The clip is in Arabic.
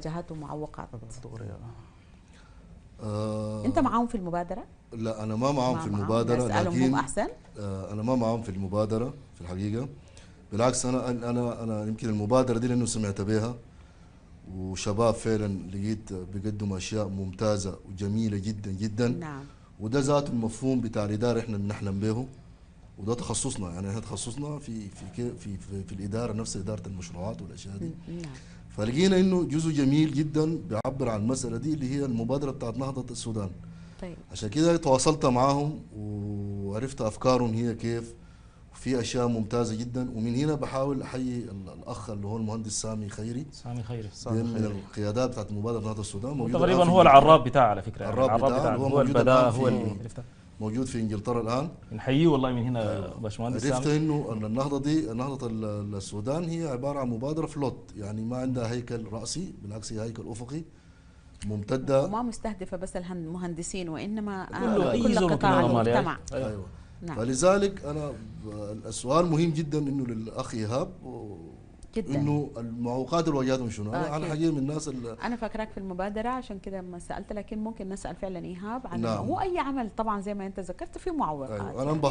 مواجهات ومعوقات دغري آه انت معاهم في المبادره لا انا ما معاهم في المبادره لكن احسن آه انا ما معاهم في المبادره في الحقيقه بالعكس انا انا انا يمكن المبادره دي لانه سمعت بها وشباب فعلا لقيت بيقدموا اشياء ممتازه وجميله جدا جدا نعم وده ذات المفهوم بتاع الاداره احنا بنحلم به وده تخصصنا يعني احنا تخصصنا في في في في, في الاداره نفس اداره المشروعات والاشياء دي نعم فلقينا انه جزء جميل جدا بيعبر عن المساله دي اللي هي المبادره بتاعت نهضه السودان طيب عشان كده تواصلت معاهم وعرفت افكارهم هي كيف وفي اشياء ممتازه جدا ومن هنا بحاول احيي الاخ اللي هو المهندس سامي خيري سامي خيري سامي من القيادات بتاعت مبادره نهضه السودان تقريبا هو العراب بتاعه على فكره العراب, بتاعه, بتاع هو, هو البداء هو, هو موجود في انجلترا الان نحييه والله من هنا أيوة. باشمهندس عرفت انه ان النهضه دي نهضه السودان هي عباره عن مبادره فلوت يعني ما عندها هيكل راسي بالعكس هي هيكل افقي ممتده وما مستهدفه بس المهندسين وانما كل, كل قطاع المجتمع أيوة. ايوه نعم. فلذلك انا السؤال مهم جدا انه للاخ ايهاب جدا انه المعوقات اللي واجهتهم شنو؟ آه انا حقيقه من الناس اللي انا فاكراك في المبادره عشان كده لما سالت لكن ممكن نسال فعلا ايهاب عن نعم. هو اي عمل طبعا زي ما انت ذكرت فيه معوقات أيوه. انا انبهرت